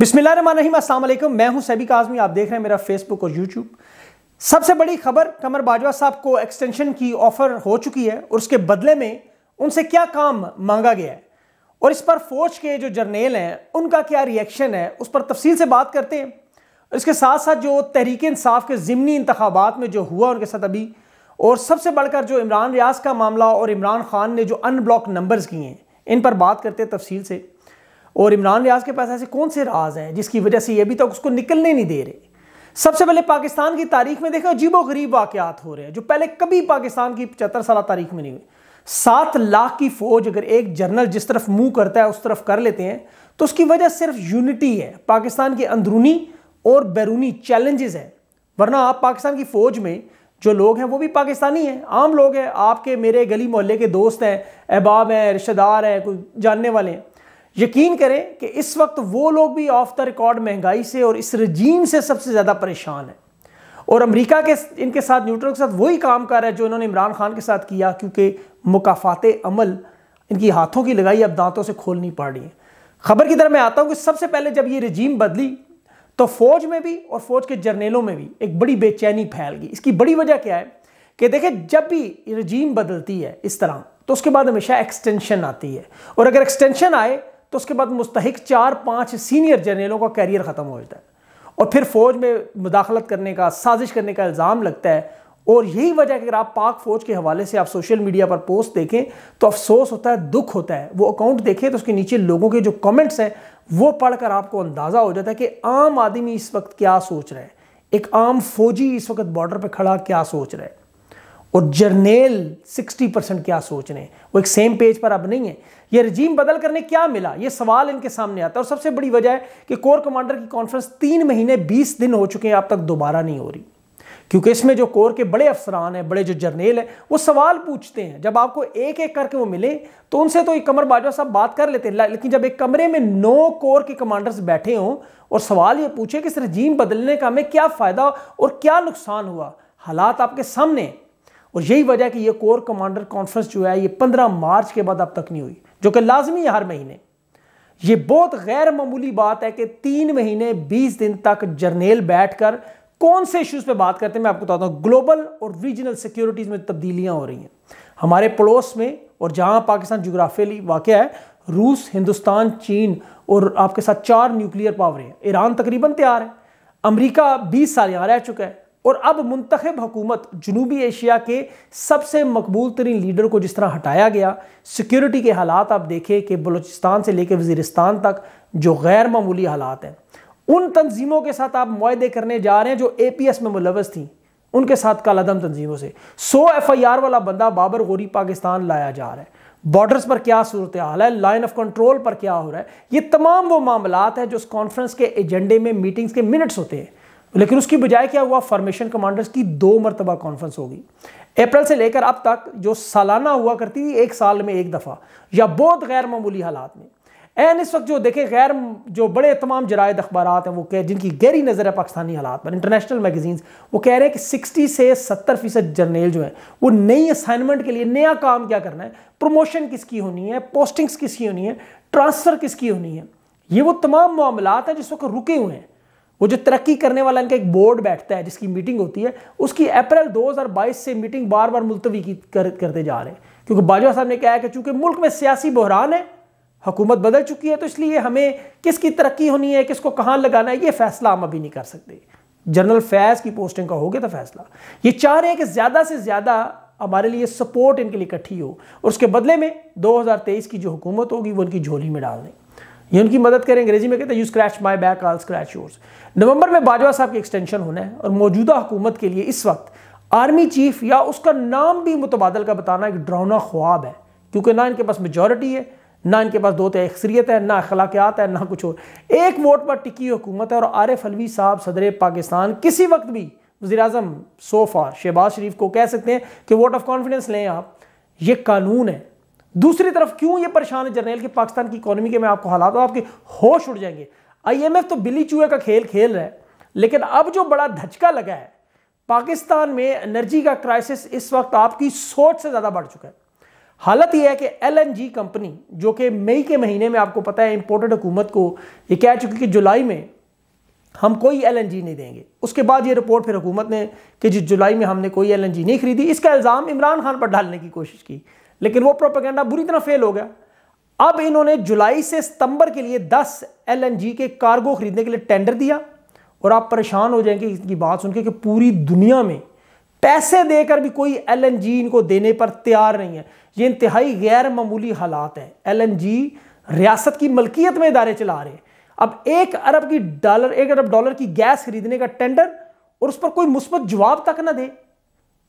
बिस्मिल्लाम मैं हूं सैबिक आजमी आप देख रहे हैं मेरा फेसबुक और यूट्यूब सबसे बड़ी खबर कमर बाजवा साहब को एक्सटेंशन की ऑफर हो चुकी है और उसके बदले में उनसे क्या काम मांगा गया है और इस पर फौज के जो जर्नेल हैं उनका क्या रिएक्शन है उस पर तफसील से बात करते हैं इसके साथ साथ जो तहरीक इंसाफ के ज़िमनी इंतबात में जो हुआ उनके साथ अभी और सबसे बढ़कर जो इमरान रियाज का मामला और इमरान खान ने जो अनब्लॉक नंबर्स किए हैं इन पर बात करते हैं तफसील से और इमरान रियाज के पास ऐसे कौन से राज हैं जिसकी वजह से ये अभी तक उसको निकलने नहीं दे रहे सबसे पहले पाकिस्तान की तारीख में देखें अजीबो गरीब वाकत हो रहे हैं जो पहले कभी पाकिस्तान की पचहत्तर साल तारीख में नहीं हुई सात लाख की फौज अगर एक जनरल जिस तरफ मुंह करता है उस तरफ कर लेते हैं तो उसकी वजह सिर्फ यूनिटी है पाकिस्तान के अंदरूनी और बैरूनी चैलेंजेस हैं वरना आप पाकिस्तान की फौज में जो लोग हैं वो भी पाकिस्तानी हैं आम लोग हैं आपके मेरे गली मोहल्ले के दोस्त हैं अहबाब हैं रिश्तेदार हैं कोई जानने वाले हैं यकीन करें कि इस वक्त वो लोग भी ऑफ द रिकॉर्ड महंगाई से और इस रजीम से सबसे ज़्यादा परेशान हैं और अमेरिका के इनके साथ न्यूट्रल के साथ वही काम कर रहा है जो इन्होंने इमरान खान के साथ किया क्योंकि मुकाफात अमल इनकी हाथों की लगाई अब दांतों से खोलनी पड़ रही है खबर की तरह मैं आता हूँ कि सबसे पहले जब ये रजीम बदली तो फौज में भी और फौज के जर्नेलों में भी एक बड़ी बेचैनी फैल गई इसकी बड़ी वजह क्या है कि देखें जब भी रजीम बदलती है इस तरह तो उसके बाद हमेशा एक्सटेंशन आती है और अगर एक्सटेंशन आए तो उसके बाद मुस्तक चार पाँच सीनियर जर्नेलों का कैरियर ख़त्म हो जाता है और फिर फ़ौज में मुदाखलत करने का साजिश करने का इल्ज़ाम लगता है और यही वजह अगर आप पाक फ़ौज के हवाले से आप सोशल मीडिया पर पोस्ट देखें तो अफसोस होता है दुख होता है वो अकाउंट देखें तो उसके नीचे लोगों के जो कमेंट्स हैं वो पढ़कर आपको अंदाज़ा हो जाता है कि आम आदमी इस वक्त क्या सोच रहा है एक आम फौजी इस वक्त बॉर्डर पर खड़ा क्या सोच रहा है और जर्नेल सिक्सटी परसेंट क्या सोच रहे हैं वो एक सेम पेज पर अब नहीं है ये रजीम बदल करने क्या मिला ये सवाल इनके सामने आता है और सबसे बड़ी वजह है कि कोर कमांडर की कॉन्फ्रेंस तीन महीने बीस दिन हो चुके हैं अब तक दोबारा नहीं हो रही क्योंकि इसमें जो कोर के बड़े अफसरान हैं बड़े जो जर्नेल हैं वो सवाल पूछते हैं जब आपको एक एक करके वो मिले तो उनसे तो कमर बाजवा साहब बात कर लेते हैं लेकिन जब एक कमरे में नौ कोर के कमांडर्स बैठे हों और सवाल ये पूछे कि इस रजीम बदलने का हमें क्या फ़ायदा और क्या नुकसान हुआ हालात आपके सामने और यही वजह कि ये कोर कमांडर कॉन्फ्रेंस जो है ये पंद्रह मार्च के बाद अब तक नहीं हुई जो कि लाजमी हर महीने ये बहुत गैर मामूली बात है कि तीन महीने बीस दिन तक जर्नेल बैठकर कौन से इश्यूज पे बात करते हैं मैं आपको बताता हूँ ग्लोबल और रीजनल सिक्योरिटीज़ में तब्दीलियां हो रही हैं हमारे पड़ोस में और जहां पाकिस्तान जोग्राफिकली वाक़ है रूस हिंदुस्तान चीन और आपके साथ चार न्यूक्लियर पावर हैं ईरान तकरीबन तैयार है अमरीका बीस साल यहाँ रह चुका है और अब मुंतखब हुकूमत जनूबी एशिया के सबसे मकबूल तरीन लीडर को जिस तरह हटाया गया सिक्योरिटी के हालात आप देखें कि बलोचिस्तान से लेकर वजीरस्तान तक जो गैर मामूली हालात हैं उन तंजीमों के साथ आप मुहदे करने जा रहे हैं जो ए पी एस में मुलवस थी उनके साथ कालादम तंजीमों से सौ एफ आई आर वाला बंदा बाबर गोरी पाकिस्तान लाया जा रहा है बॉर्डर्स पर क्या सूरत हाल है लाइन ऑफ कंट्रोल पर क्या हो रहा है ये तमाम वो मामला हैं जो उस कॉन्फ्रेंस के एजेंडे में मीटिंग्स के मिनट्स होते हैं लेकिन उसकी बजाय क्या हुआ फॉर्मेशन कमांडर्स की दो मरतबा कॉन्फ्रेंस होगी अप्रैल से लेकर अब तक जो सालाना हुआ करती थी एक साल में एक दफ़ा या बहुत गैर मामूली हालात में एन इस वक्त जो देखे गैर जो बड़े तमाम जरायद अखबार हैं वो कह जिनकी गहरी नज़र है पाकिस्तानी हालात पर इंटरनेशनल मैगजीन्स वो कह रहे हैं कि 60 से 70 फीसद जर्नेल जो है वो नई असाइनमेंट के लिए नया काम क्या करना है प्रमोशन किसकी होनी है पोस्टिंग्स किसकी होनी है ट्रांसफ़र किसकी होनी है ये वो तमाम मामला हैं जिस वक्त रुके हुए हैं वो जो तरक्की करने वाला इनका एक बोर्ड बैठता है जिसकी मीटिंग होती है उसकी अप्रैल 2022 से मीटिंग बार बार मुलतवी की कर, करते जा रहे हैं क्योंकि बाजवा साहब ने कहा है कि चूंकि मुल्क में सियासी बहरान है हुकूमत बदल चुकी है तो इसलिए हमें किसकी तरक्की होनी है किसको कहाँ लगाना है ये फैसला हम अभी नहीं कर सकते जनरल फैज़ की पोस्टिंग का हो गया था फैसला ये चाह रहे हैं कि ज़्यादा से ज़्यादा हमारे लिए सपोर्ट इनके लिए इकट्ठी हो और उसके बदले में 2023 की जो हुकूमत होगी वो उनकी झोली में डाल दें ये उनकी मदद करें अंग्रेजी में कहते हैं you scratch my back I'll scratch yours नवंबर में बाजवा साहब की एक्सटेंशन होना है और मौजूदा हुकूमत के लिए इस वक्त आर्मी चीफ या उसका नाम भी मुतबादल का बताना एक डरावना ख्वाब है क्योंकि ना इनके पास मेजोरिटी है ना इनके पास दो तय तो अक्सरीत है ना अखलाकियात है ना कुछ और एक वोट पर टिकी हुकूमत है और आर एफ अलवी साहब सदर पाकिस्तान किसी वक्त भी वजी अजम सोफा शहबाज शरीफ को कह सकते हैं कि वोट ऑफ कॉन्फिडेंस लें आप ये कानून है दूसरी तरफ क्यों ये परेशान है जर्नैल कि पाकिस्तान की इकोनॉमी के मैं आपको हालात हूँ आपके होश उड़ जाएंगे आईएमएफ तो बिली चूहे का खेल खेल रहा है लेकिन अब जो बड़ा धचका लगा है पाकिस्तान में एनर्जी का क्राइसिस इस वक्त आपकी सोच से ज़्यादा बढ़ चुका है हालत यह है कि जी कंपनी जो कि मई के महीने में आपको पता है इम्पोर्टेड हुकूमत को ये कह चुकी कि जुलाई में हम कोई जी नहीं देंगे उसके बाद ये रिपोर्ट फिर हुकूमत ने कि जो जुलाई में हमने कोई जी नहीं खरीदी इसका इल्ज़ाम इमरान खान पर डालने की कोशिश की लेकिन वो प्रोपेगेंडा बुरी तरह फेल हो गया अब इन्होंने जुलाई से सितंबर के लिए 10 एलएनजी के कार्गो खरीदने के लिए टेंडर दिया और आप परेशान हो जाएंगे इसकी बात सुनकर कि पूरी दुनिया में पैसे देकर भी कोई एलएनजी इनको देने पर तैयार नहीं है ये इंतहाई गैर मामूली हालात हैं एलएनजी रियासत की मलकियत में इदारे चला रहे हैं अब एक अरब की डॉलर एक अरब डॉलर की गैस खरीदने का टेंडर और उस पर कोई मुस्बत जवाब तक ना दे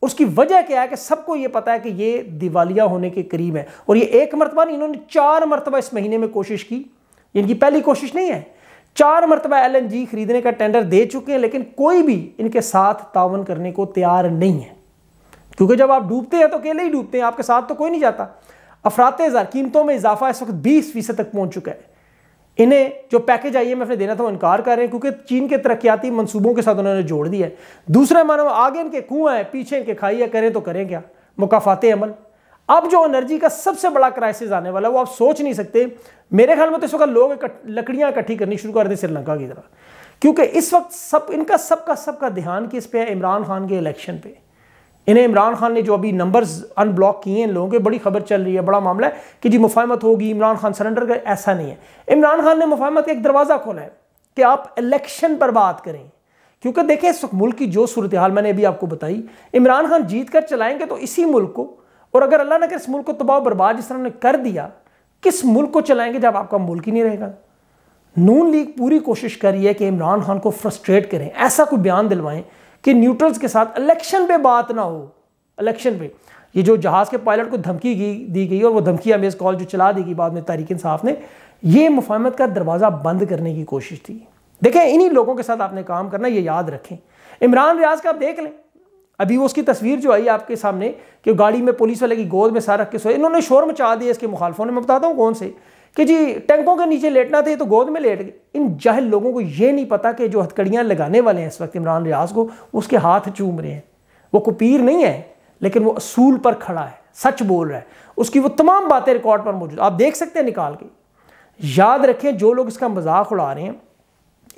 उसकी वजह क्या है कि सबको ये पता है कि ये दिवालिया होने के करीब है और ये एक मरतबा नहीं इन्होंने चार मरतबा इस महीने में कोशिश की इनकी पहली कोशिश नहीं है चार मरतबा जी खरीदने का टेंडर दे चुके हैं लेकिन कोई भी इनके साथ तावन करने को तैयार नहीं है क्योंकि जब आप डूबते हैं तो अकेले ही डूबते हैं आपके साथ तो कोई नहीं जाता अफरात कीमतों में इजाफा इस वक्त बीस फीसद तक पहुंच चुका है इन्हें जो पैकेज आई एम ने देना था वो इनकार कर रहे हैं क्योंकि चीन के तरक्याती मनसूबों के साथ उन्होंने जोड़ दिया है दूसरा मानो आगे इनके कुआं है पीछे इनके खाई है करें तो करें क्या मुकाफाते अमल अब जो एनर्जी का सबसे बड़ा क्राइसिस आने वाला है वो आप सोच नहीं सकते मेरे ख्याल में तो इस वक्त लोग लकड़ियाँ इकट्ठी करनी शुरू कर दें श्रीलंका की तरह क्योंकि इस वक्त सब इनका सबका सबका ध्यान किस पे है इमरान खान के इलेक्शन पर इन्हें इमरान खान ने जो अभी नंबर्स अनब्लॉक किए हैं इन लोगों के बड़ी खबर चल रही है बड़ा मामला है कि जी मुफाहमत होगी इमरान खान सरेंडर कर ऐसा नहीं है इमरान खान ने मुफाहमत का एक दरवाज़ा खोला है कि आप इलेक्शन पर बात करें क्योंकि देखें इस मुल्क की जो सूरत हाल मैंने अभी आपको बताई इमरान खान जीत कर चलाएंगे तो इसी मुल्क को और अगर अल्लाह ने अगर इस मुल्क को तबाह बर्बाद जिस तरह ने कर दिया किस मुल्क को चलाएंगे जब आपका मुल्क ही नहीं रहेगा नून लीग पूरी कोशिश कर रही है कि इमरान खान को फ्रस्ट्रेट करें ऐसा कोई बयान दिलवाएं कि न्यूट्रल्स के साथ इलेक्शन पे बात ना हो इलेक्शन पे ये जो जहाज़ के पायलट को धमकी दी गई और वो धमकी अमेज कॉल जो चला दी गई बाद में तारिक इंसाफ ने ये मुफाहमत का दरवाज़ा बंद करने की कोशिश थी देखें इन्हीं लोगों के साथ आपने काम करना ये याद रखें इमरान रियाज का आप देख लें अभी वो उसकी तस्वीर जो आई आपके सामने कि गाड़ी में पुलिस वाले की गोद में सारा रख के सोए इन्होंने शोर मचा दिया इसके मुखालफों ने मैं बताता हूँ कौन से कि जी टैंकों के नीचे लेटना था तो गोद में लेट गए इन जाहिल लोगों को ये नहीं पता कि जो हथकड़ियाँ लगाने वाले हैं इस वक्त इमरान रियाज को उसके हाथ चूम रहे हैं वो कुपीर नहीं है लेकिन वो असूल पर खड़ा है सच बोल रहा है उसकी वो तमाम बातें रिकॉर्ड पर मौजूद आप देख सकते हैं निकाल के याद रखें जो लोग इसका मजाक उड़ा रहे हैं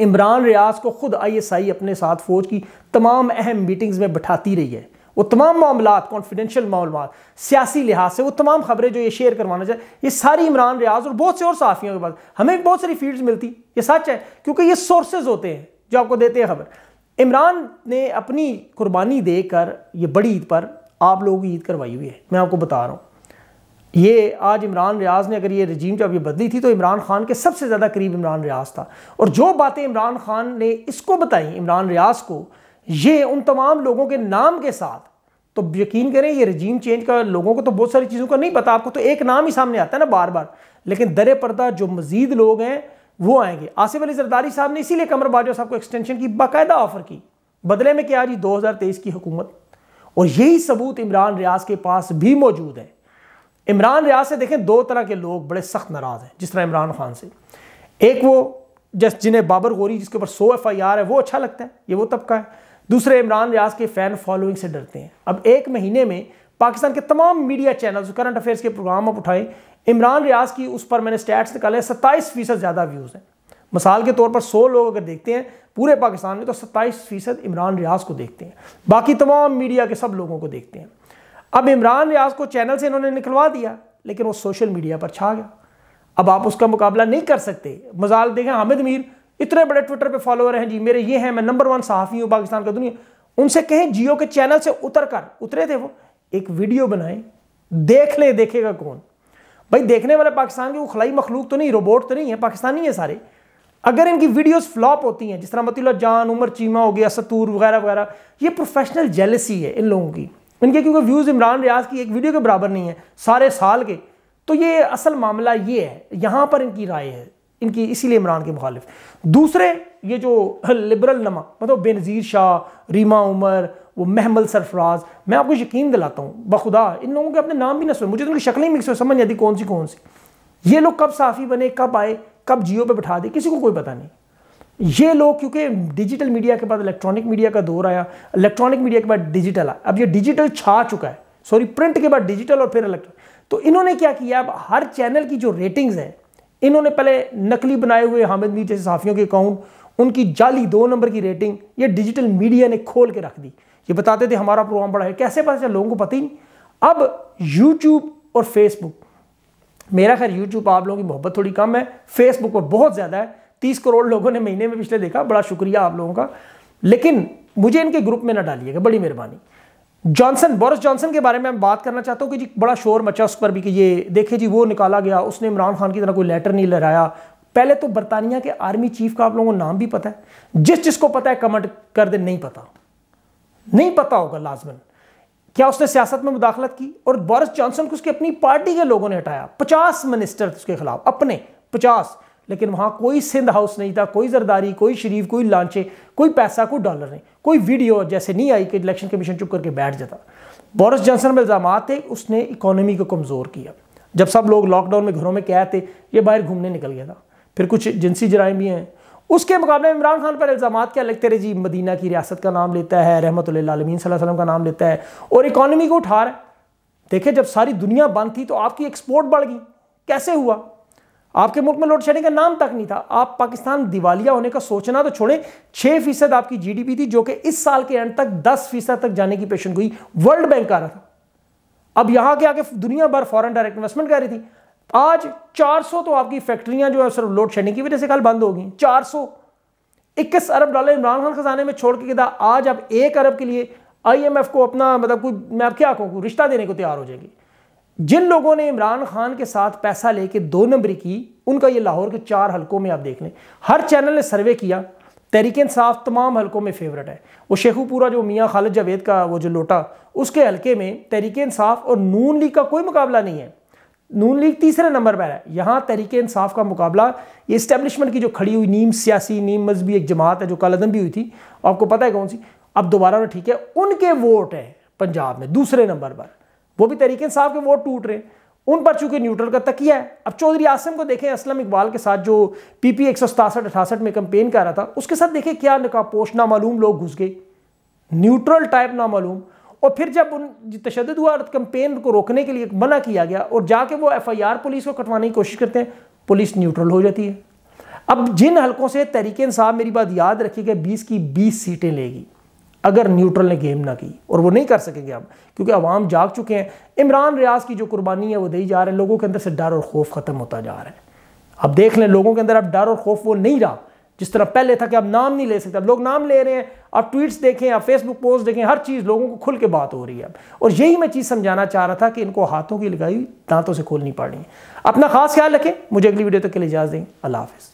इमरान रियाज को खुद आईएसआई अपने साथ फौज की तमाम अहम मीटिंग्स में बैठाती रही है वो तमाम मामला कॉन्फिडेंशियल मामला सियासी लिहाज से वो तमाम खबरें जो ये शेयर करवाना चाहे ये सारी इमरान रियाज और बहुत से और साफियों के पास हमें बहुत सारी फील्ड्स मिलती ये सच है क्योंकि ये सोर्सेज होते हैं जो आपको देते हैं खबर इमरान ने अपनी कुर्बानी देकर ये बड़ी ईद पर आप लोगों की ईद करवाई हुई है मैं आपको बता रहा हूँ ये आज इमरान रियाज ने अगर ये रजीम जब ये बदली थी तो इमरान खान के सबसे ज़्यादा करीब इमरान रियाज था और जो बातें इमरान खान ने इसको बताई इमरान रियाज को ये उन तमाम लोगों के नाम के साथ तो यकीन करें ये रजीम चेंज का लोगों को तो बहुत सारी चीज़ों का नहीं पता आपको तो एक नाम ही सामने आता है ना बार बार लेकिन दर पर्दा जो मजीद लोग हैं वो आएंगे आसिफ अली जरदारी साहब ने इसीलिए कमर बाजवा साहब को एक्सटेंशन की बाकायदा ऑफर की बदले में क्या जी 2023 की हुकूमत और यही सबूत इमरान रियाज के पास भी मौजूद है इमरान रियाज से देखें दो तरह के लोग बड़े सख्त नाराज़ हैं जिस तरह इमरान खान से एक वो जस्ट जिन्हें बाबर गोरी जिसके ऊपर सौ एफ आई आर है वो अच्छा लगता है ये वो तबका है दूसरे इमरान रियाज के फैन फॉलोइंग से डरते हैं अब एक महीने में पाकिस्तान के तमाम मीडिया चैनल्स करंट अफेयर्स के प्रोग्राम आप उठाए इमरान रियाज की उस पर मैंने स्टैट्स निकाले सत्ताईस फीसद ज़्यादा व्यूज़ हैं मिसाल के तौर पर सौ लोग अगर देखते हैं पूरे पाकिस्तान में तो सत्ताईस फीसद इमरान रियाज को देखते हैं बाकी तमाम मीडिया के सब लोगों को देखते हैं अब इमरान रियाज को चैनल से इन्होंने निकलवा दिया लेकिन वो सोशल मीडिया पर छा गया अब आप उसका मुकाबला नहीं कर सकते मिसाल देखें हामिद मीर इतने बड़े ट्विटर पे फॉलोअर हैं जी मेरे ये हैं मैं नंबर वन सहाफ़ी हूँ पाकिस्तान का दुनिया उनसे कहें जियो के चैनल से उतर कर उतरे थे वो एक वीडियो बनाए देख ले देखेगा कौन भाई देखने वाले पाकिस्तान के वो खलाई मखलूक तो नहीं रोबोट तो नहीं है पाकिस्तानी है सारे अगर इनकी वीडियोस फ्लॉप होती हैं जिस तरह मतलब जान उमर चीमा हो गया सतूर वगैरह वगैरह ये प्रोफेशनल जेलसी है इन लोगों की इनके क्योंकि व्यूज़ इमरान रियाज की एक वीडियो के बराबर नहीं है सारे साल के तो ये असल मामला ये है यहाँ पर इनकी राय है इनकी इसीलिए इमरान के मुखालिफ दूसरे ये जो लिबरल नमा मतलब बेनज़ीर शाह रीमा उमर वो महमल सरफराज मैं आपको यकीन दिलाता हूँ बखुदा इन लोगों के अपने नाम भी ना सुने मुझे तो उनकी शक्लें मिक्स हो समझ नहीं आती कौन सी कौन सी ये लोग कब साफ़ी बने कब आए कब जियो पे बैठा दे किसी को कोई पता नहीं ये लोग क्योंकि डिजिटल मीडिया के बाद इलेक्ट्रॉनिक मीडिया का दौर आया इलेक्ट्रॉनिक मीडिया के बाद डिजिटल आया अब ये डिजिटल छा चुका है सॉरी प्रिंट के बाद डिजिटल और फिर इलेक्ट्रॉनिक तो इन्होंने क्या किया अब हर चैनल की जो रेटिंग्स हैं इन्होंने पहले नकली बनाए हुए हामिद मीर जैसे साफियों के अकाउंट उनकी जाली दो नंबर की रेटिंग ये डिजिटल मीडिया ने खोल के रख दी ये बताते थे हमारा प्रोग्राम बड़ा है कैसे पता चला लोगों को पता ही नहीं अब यूट्यूब और फेसबुक मेरा खैर यूट्यूब आप लोगों की मोहब्बत थोड़ी कम है फेसबुक पर बहुत ज़्यादा है तीस करोड़ लोगों ने महीने में पिछले देखा बड़ा शुक्रिया आप लोगों का लेकिन मुझे इनके ग्रुप में ना डालिएगा बड़ी मेहरबानी जॉनसन बोरिस जॉनसन के बारे में मैं बात करना चाहता हूँ कि जी बड़ा शोर मचा उस पर भी कि ये देखे जी वो निकाला गया उसने इमरान खान की तरह कोई लेटर नहीं लहराया पहले तो बरतानिया के आर्मी चीफ का आप लोगों को नाम भी पता है जिस जिसको पता है कमेंट कर दे नहीं पता नहीं पता होगा लाजमन क्या उसने सियासत में मुदाखलत की और बोरिस जॉनसन को उसकी अपनी पार्टी के लोगों ने हटाया पचास मिनिस्टर उसके खिलाफ अपने पचास लेकिन वहां कोई सिंध हाउस नहीं था कोई जरदारी कोई शरीफ कोई लांचे कोई पैसा कोई डॉलर नहीं कोई वीडियो जैसे नहीं आई कि इलेक्शन कमीशन चुप करके बैठ जाता बोरिस जॉनसन में इल्ज़ाम थे उसने इकोनॉमी को कमज़ोर किया जब सब लोग लॉकडाउन में घरों में क्या थे ये बाहर घूमने निकल गया था फिर कुछ जिनसी जराइम भी हैं उसके मुकाबले इमरान खान पर इल्ज़ाम क्या लगते रहे जी मदीना की रियासत का नाम लेता है रहमत आलमीन वसल्लम का नाम लेता है और इकॉनमी को उठा रहा है देखे जब सारी दुनिया बंद थी तो आपकी एक्सपोर्ट बढ़ गई कैसे हुआ आपके मुल्क में लोड शेडिंग का नाम तक नहीं था आप पाकिस्तान दिवालिया होने का सोचना तो छोड़ें छह फीसद आपकी जीडीपी थी जो कि इस साल के एंड तक दस फीसद तक जाने की पेशन गोई वर्ल्ड बैंक का रहा था अब यहां के आके दुनिया भर फॉरेन डायरेक्ट इन्वेस्टमेंट कर रही थी आज 400 तो आपकी फैक्ट्रियां जो है सिर्फ लोड शेडिंग की वजह से कल बंद होगी 400 इक्कीस अरब डॉलर इमरान खान खजाने में छोड़ के आज आप एक अरब के लिए आईएमएफ को अपना मतलब कोई मैं आप क्या कहूँ रिश्ता देने को तैयार हो जाएगी जिन लोगों ने इमरान खान के साथ पैसा लेके दो नंबरी की उनका ये लाहौर के चार हलकों में आप देख लें हर चैनल ने सर्वे किया तहरीक इंसाफ तमाम हलकों में फेवरेट है वो शेखुपुरा जो मियाँ खालिद जावेद का वो जो लोटा उसके हलके में तहरीक इंसाफ और नून लीग का कोई मुकाबला नहीं है नून लीग तीसरे नंबर पर है यहाँ तहरीक इंसाफ का मुकाबला ये इस्टेबलिशमेंट की जो खड़ी हुई नीम सियासी नीम मजहबी एक जमात है जो कलदम भी हुई थी आपको पता है कौन सी अब दोबारा ठीक है उनके वोट हैं पंजाब में दूसरे नंबर पर वो भी तरीके साहब के वोट टूट रहे हैं उन पर चूंकि न्यूट्रल का तकिया है अब चौधरी आसम को देखें असलम इकबाल के साथ जो पीपी एक सौ सतासठ अठासठ में कंपेन कर रहा था उसके साथ देखें क्या नकापोश नामालूम लोग घुस गए न्यूट्रल टाइप नामालूम और फिर जब उन तशद हुआ कंपेन को रोकने के लिए मना किया गया और जाके वो एफ आई आर पुलिस को कटवाने की कोशिश करते हैं पुलिस न्यूट्रल हो जाती है अब जिन हलकों से तहरीक साहब मेरी बात याद रखी गई बीस की बीस सीटें लेगी अगर न्यूट्रल ने गेम ना की और वो नहीं कर सकेंगे अब क्योंकि अवाम जाग चुके हैं इमरान रियाज की जो कुर्बानी है वो दी जा रहे हैं लोगों के अंदर से डर और खौफ ख़त्म होता जा रहा है अब देख लें लोगों के अंदर अब डर और खौफ वो नहीं रहा जिस तरह पहले था कि अब नाम नहीं ले सकते अब लोग नाम ले रहे हैं अब ट्वीट्स देखें आप फेसबुक पोस्ट देखें हर चीज़ लोगों को खुल के बात हो रही है और यही मैं चीज़ समझाना चाह रहा था कि इनको हाथों की लगाई दांतों से खोलनी रही है अपना खास ख्याल रखें मुझे अगली वीडियो तक के लिए इजाज़ दें अल्लाह हाफिज़